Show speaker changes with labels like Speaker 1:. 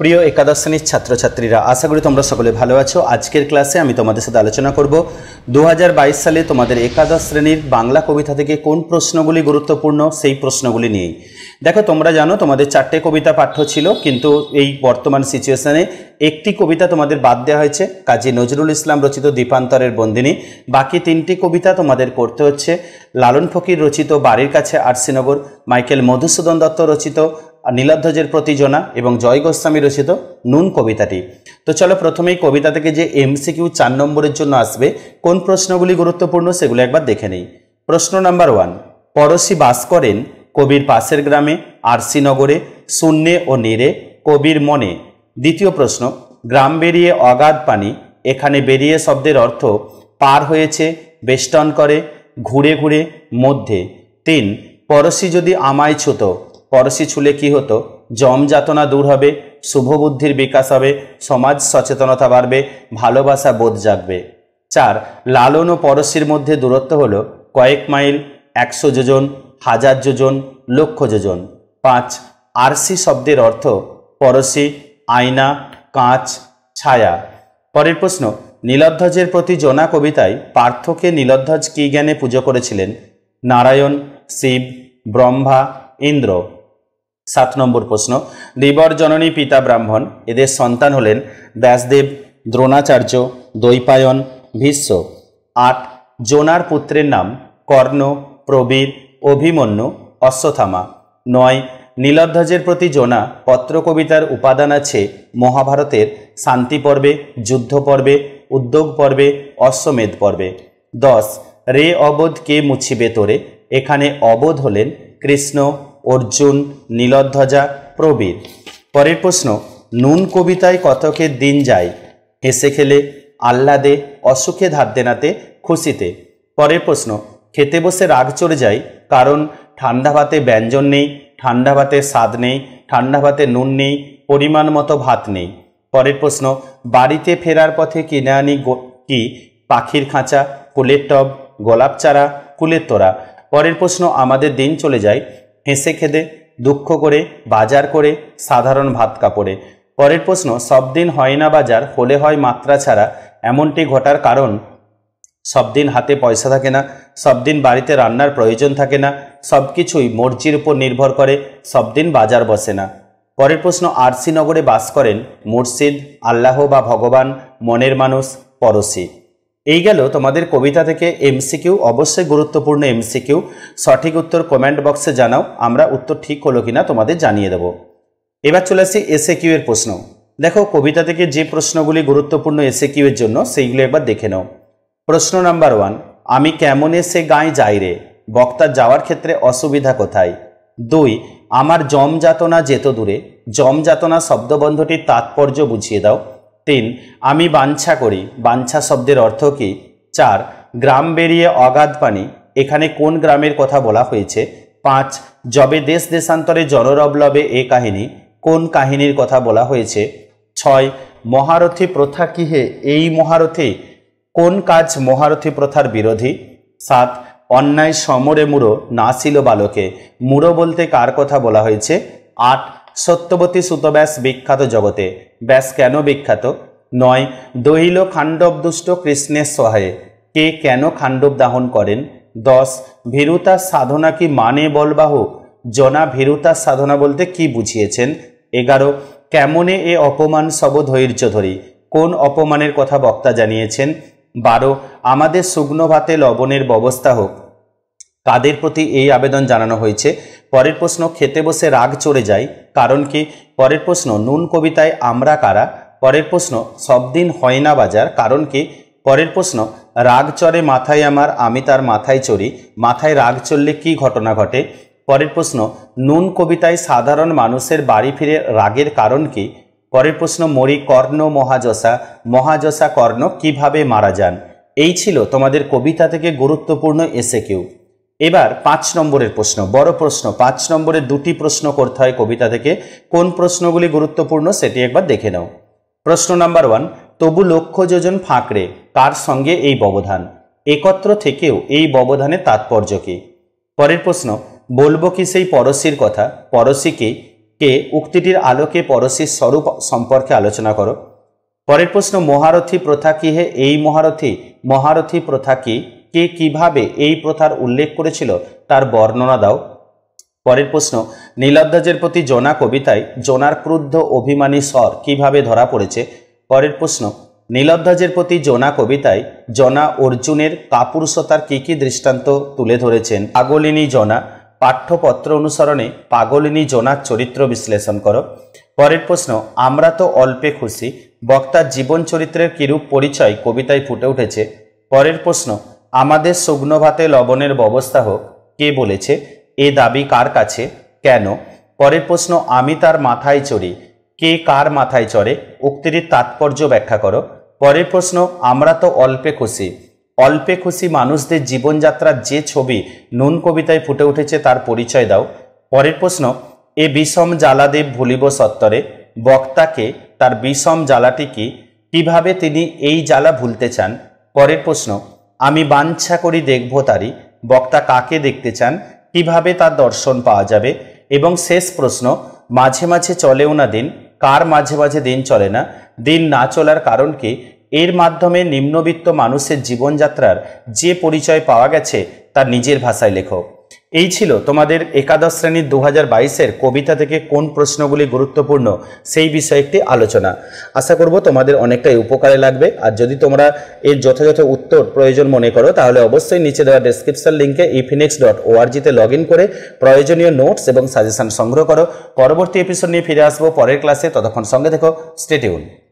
Speaker 1: প্রিয় একাদশ শ্রেণীর ছাত্রছাত্রীরা আশা করি তোমরা সকলে ভালো আছো আজকের ক্লাসে আমি তোমাদের সাথে আলোচনা করব দু সালে তোমাদের একাদশ শ্রেণীর বাংলা কবিতা থেকে কোন প্রশ্নগুলি গুরুত্বপূর্ণ সেই প্রশ্নগুলি নিয়েই দেখো তোমরা জানো তোমাদের চারটে কবিতা পাঠ্য ছিল কিন্তু এই বর্তমান সিচুয়েশানে একটি কবিতা তোমাদের বাদ দেওয়া হয়েছে কাজী নজরুল ইসলাম রচিত দীপান্তরের বন্দিনী বাকি তিনটি কবিতা তোমাদের পড়তে হচ্ছে লালন ফকির রচিত বাড়ির কাছে আরসিনগর মাইকেল মধুসূদন দত্ত রচিত নীলাধ্বজের জোনা এবং জয় গোস্বামী রচিত নুন কবিতাটি তো চলো প্রথমেই কবিতা থেকে যে এমসিকিউ চার নম্বরের জন্য আসবে কোন প্রশ্নগুলি গুরুত্বপূর্ণ সেগুলো একবার দেখে নেই প্রশ্ন নাম্বার ওয়ান পরশি বাস করেন কবির পাশের গ্রামে আরসিনগরে শূন্যে ও নেড়ে কবির মনে দ্বিতীয় প্রশ্ন গ্রাম বেরিয়ে অগাধ পানি এখানে বেরিয়ে শব্দের অর্থ পার হয়েছে বেষ্টন করে ঘুরে ঘুরে মধ্যে তিন পরশি যদি আমায় ছুতো পরশি ছুলে কি হতো জম যাতনা দূর হবে শুভবুদ্ধির বিকাশ হবে সমাজ সচেতনতা বাড়বে ভালোবাসা বোধ জাগবে চার লালন ও পরশির মধ্যে দূরত্ব হল কয়েক মাইল একশো যোজন হাজার যোজন লক্ষ যোজন পাঁচ আরসি শব্দের অর্থ পরশি আয়না কাঁচ ছায়া পরের প্রশ্ন নীলধ্বজের প্রতি জোনা কবিতায় পার্থকে নীলধ্বজ কী জ্ঞানে পুজো করেছিলেন নারায়ণ শিব ব্রহ্মা ইন্দ্র সাত নম্বর প্রশ্ন দেবর জননী পিতা ব্রাহ্মণ এদের সন্তান হলেন ব্যাসদেব দ্রোণাচার্য দৈপায়ন ভীষ্ম আট জোনার পুত্রের নাম কর্ণ প্রবীর অভিমন্যু অশ্বথামা নয় নীলধ্বজের প্রতি জোনা পত্র কবিতার উপাদান আছে মহাভারতের শান্তি পর্বে যুদ্ধ পর্বে উদ্যোগ পর্বে অশ্বমেধ পর্বে দশ রে অবোধ কে মুছিবে তোরে এখানে অবোধ হলেন কৃষ্ণ অর্জুন নীলধ্বজা প্রবীর পরের প্রশ্ন নুন কবিতায় কতকের দিন যায় হেসে খেলে আহ্লাদে অসুখে ধাপতে নাতে খুশিতে পরের প্রশ্ন খেতে বসে রাগ চড়ে যায় কারণ ঠান্ডা ভাতে ব্যঞ্জন নেই ঠান্ডা ভাতে স্বাদ নেই ঠান্ডা ভাতে নুন নেই পরিমাণ মতো ভাত নেই পরের প্রশ্ন বাড়িতে ফেরার পথে কিনে আনি কি পাখির খাঁচা ফুলের টব গোলাপ চারা কুলের তোড়া পরের প্রশ্ন আমাদের দিন চলে যায় হেসে খেদে দুঃখ করে বাজার করে সাধারণ ভাত কাপড়ে পরের প্রশ্ন সব দিন হয় না বাজার হলে হয় মাত্রা ছাড়া এমনটি ঘটার কারণ সব দিন হাতে পয়সা থাকে না সব দিন বাড়িতে রান্নার প্রয়োজন থাকে না সব কিছুই মর্জির উপর নির্ভর করে সব দিন বাজার বসে না পরের প্রশ্ন আরসি নগরে বাস করেন মুর্শিদ আল্লাহ বা ভগবান মনের মানুষ পরশী এই গেল তোমাদের কবিতা থেকে এমসিকিউ অবশ্যই গুরুত্বপূর্ণ এমসিকিউ সঠিক উত্তর কমেন্ট বক্সে জানাও আমরা উত্তর ঠিক হলো কিনা তোমাদের জানিয়ে দেব এবার চলে আসি এসএ কিউ এর প্রশ্ন দেখো কবিতা থেকে যে প্রশ্নগুলি গুরুত্বপূর্ণ এসএ কিউ এর জন্য সেইগুলো একবার দেখে নাও প্রশ্ন নাম্বার ওয়ান আমি কেমন এসে গাঁয়ে যাই রে বক্তা যাওয়ার ক্ষেত্রে অসুবিধা কোথায় দুই আমার জম যাতনা যেত দূরে জম যাতনা শব্দবন্ধটির তাৎপর্য বুঝিয়ে দাও তিন আমি বাঞ্ছা করি বাঞ্ছা শব্দের অর্থ কি চার গ্রাম বেরিয়ে অগাধ পানি এখানে কোন গ্রামের কথা বলা হয়েছে পাঁচ যবে দেশ দেশান্তরে জনরবলবে এ কাহিনী কোন কাহিনীর কথা বলা হয়েছে ছয় মহারথী প্রথা কিহে এই মহারথী কোন কাজ মহারথী প্রথার বিরোধী সাত অন্যায় সমরে মুড়ো না ছিল বালকে মুড়ো বলতে কার কথা বলা হয়েছে আট সত্যবতী সুতব্যাস বিখ্যাত জগতে ব্যাস কেন বিখ্যাত নয় দহিল দুষ্ট কৃষ্ণের সহায়ে কে কেন খাণ্ডব দাহন করেন দশ ভীরুতা সাধনা কি মানে বলবাহ জনা ভীরুতা সাধনা বলতে কি বুঝিয়েছেন এগারো কেমনে এ অপমান সব ধৈর্য ধরি কোন অপমানের কথা বক্তা জানিয়েছেন বারো আমাদের শুগ্ন ভাতে লবণের ব্যবস্থা হোক কাদের প্রতি এই আবেদন জানানো হয়েছে পরের প্রশ্ন খেতে বসে রাগ চড়ে যায় কারণ কি পরের প্রশ্ন নুন কবিতায় আমরা কারা পরের প্রশ্ন সব দিন হয় না বাজার কারণ কি পরের প্রশ্ন রাগ চড়ে মাথায় আমার আমি তার মাথায় চড়ি মাথায় রাগ চড়লে কি ঘটনা ঘটে পরের প্রশ্ন নুন কবিতায় সাধারণ মানুষের বাড়ি ফিরে রাগের কারণ কি পরের প্রশ্ন মরি কর্ণ মহাজসা মহাজসা কর্ণ কিভাবে মারা যান এই ছিল তোমাদের কবিতা থেকে গুরুত্বপূর্ণ এসে কেউ এবার পাঁচ নম্বরের প্রশ্ন বড় প্রশ্ন পাঁচ নম্বরের দুটি প্রশ্ন করতে হয় কবিতা থেকে কোন প্রশ্নগুলি গুরুত্বপূর্ণ সেটি একবার দেখে নাও প্রশ্ন নাম্বার ওয়ান তবু লক্ষ্য যোজন ফাঁকড়ে কার সঙ্গে এই ব্যবধান একত্র থেকেও এই ব্যবধানের তাৎপর্য কি পরের প্রশ্ন বলবো কি সেই পরশির কথা পরশিকে কে উক্তিটির আলোকে পরশির স্বরূপ সম্পর্কে আলোচনা করো পরের প্রশ্ন মহারথী প্রথা কি হে এই মহারথী মহারথী প্রথা কি কে কিভাবে এই প্রথার উল্লেখ করেছিল তার বর্ণনা দাও পরের প্রশ্ন নীলাদ্দাজের প্রতি জোনা কবিতায় জোনার ক্রুদ্ধ অভিমানী স্বর কিভাবে ধরা পড়েছে পরের প্রশ্ন নীলধ্বজের প্রতি জোনা কবিতায় জনা অর্জুনের কাপুরুষতার কী কী দৃষ্টান্ত তুলে ধরেছেন পাগলিনী জনা পাঠ্যপত্র অনুসরণে পাগলিনী জোনার চরিত্র বিশ্লেষণ করো পরের প্রশ্ন আমরা তো অল্পে খুশি বক্তার জীবন চরিত্রের কিরূপ পরিচয় কবিতায় ফুটে উঠেছে পরের প্রশ্ন আমাদের শুগ্ন ভাতে লবণের ব্যবস্থা হোক কে বলেছে এ দাবি কার কাছে কেন পরের প্রশ্ন আমি তার মাথায় চড়ি কে কার মাথায় চড়ে উক্তির তাৎপর্য ব্যাখ্যা করো পরের প্রশ্ন আমরা তো অল্পে খুশি অল্পে খুশি মানুষদের জীবনযাত্রার যে ছবি নুন কবিতায় ফুটে উঠেছে তার পরিচয় দাও পরের প্রশ্ন এ বিষম জ্বালাদেব ভুলিব সত্তরে বক্তাকে তার বিষম জ্বালাটি কি কিভাবে তিনি এই জ্বালা ভুলতে চান পরের প্রশ্ন আমি বাঞ্ছা করি দেখব তারি বক্তা কাকে দেখতে চান কিভাবে তার দর্শন পাওয়া যাবে এবং শেষ প্রশ্ন মাঝে মাঝে চলেও না দিন কার মাঝে মাঝে দিন চলে না দিন না চলার কারণ কি এর মাধ্যমে নিম্নবিত্ত মানুষের জীবনযাত্রার যে পরিচয় পাওয়া গেছে তা নিজের ভাষায় লেখক এই ছিল তোমাদের একাদশ শ্রেণীর দু হাজার বাইশের কবিতা থেকে কোন প্রশ্নগুলি গুরুত্বপূর্ণ সেই বিষয়ে একটি আলোচনা আশা করব তোমাদের অনেকটাই উপকারে লাগবে আর যদি তোমরা এর যথাযথ উত্তর প্রয়োজন মনে করো তাহলে অবশ্যই নিচে দেওয়া ডেসক্রিপশন লিঙ্কে ইফিনেক্স ডট ওআরজিতে লগ ইন করে প্রয়োজনীয় নোটস এবং সাজেশন সংগ্রহ করো পরবর্তী এপিসোড নিয়ে ফিরে আসবো পরের ক্লাসে ততক্ষণ সঙ্গে দেখো স্টেটিউন